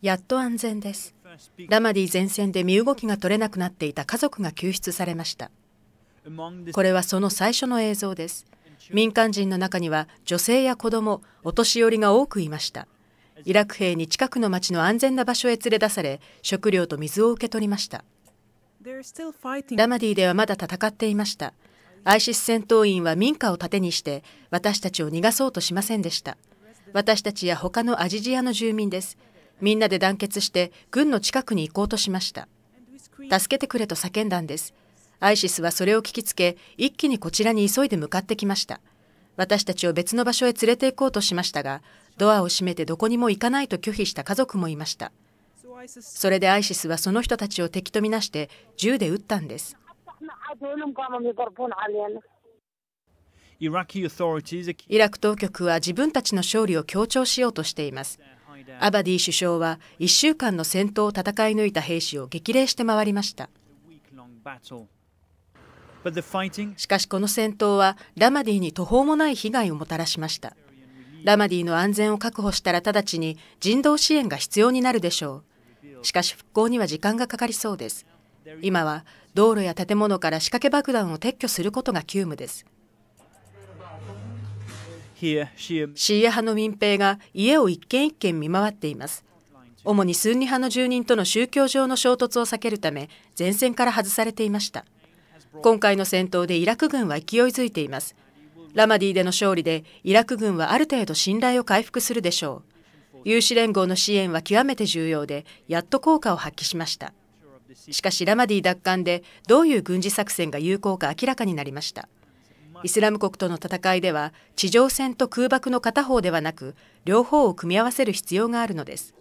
やっと安全です。ラマディ前線で身動きが取れなくなっていた家族が救出されました。これはその最初の映像です。民間人の中には女性や子供、お年寄りが多くいました。イラク兵に近くの町の安全な場所へ連れ出され、食料と水を受け取りました。ラマディではまだ戦っていました。アイシス戦闘員は民家を盾にして、私たちを逃がそうとしませんでした。私たちや他のアジジアの住民です。みんなで団結して軍の近くに行こうとしました。助けてくれと叫んだんです。アイシスはそれを聞きつけ、一気にこちらに急いで向かってきました。私たちを別の場所へ連れて行こうとしましたが、ドアを閉めてどこにも行かないと拒否した家族もいました。それでアイシスはその人たちを敵とみなして銃で撃ったんです。イラク当局は自分たちの勝利を強調しようとしています。アバディ首相は1週間の戦闘を戦い抜いた兵士を激励して回りました。しかしこの戦闘はラマディに途方もない被害をもたらしました。ラマディの安全を確保したら直ちに人道支援が必要になるでしょう。しかし復興には時間がかかりそうです。今は道路や建物から仕掛け爆弾を撤去することが急務です。シーア派の民兵が家を一軒一軒見回っています。主にスンニ派の住人との宗教上の衝突を避けるため前線から外されていました今回の戦闘でイラク軍は勢いづいていますラマディでの勝利でイラク軍はある程度信頼を回復するでしょう有志連合の支援は極めて重要でやっと効果を発揮しましたしかしラマディ奪還でどういう軍事作戦が有効か明らかになりましたイスラム国との戦いでは地上戦と空爆の片方ではなく両方を組み合わせる必要があるのです。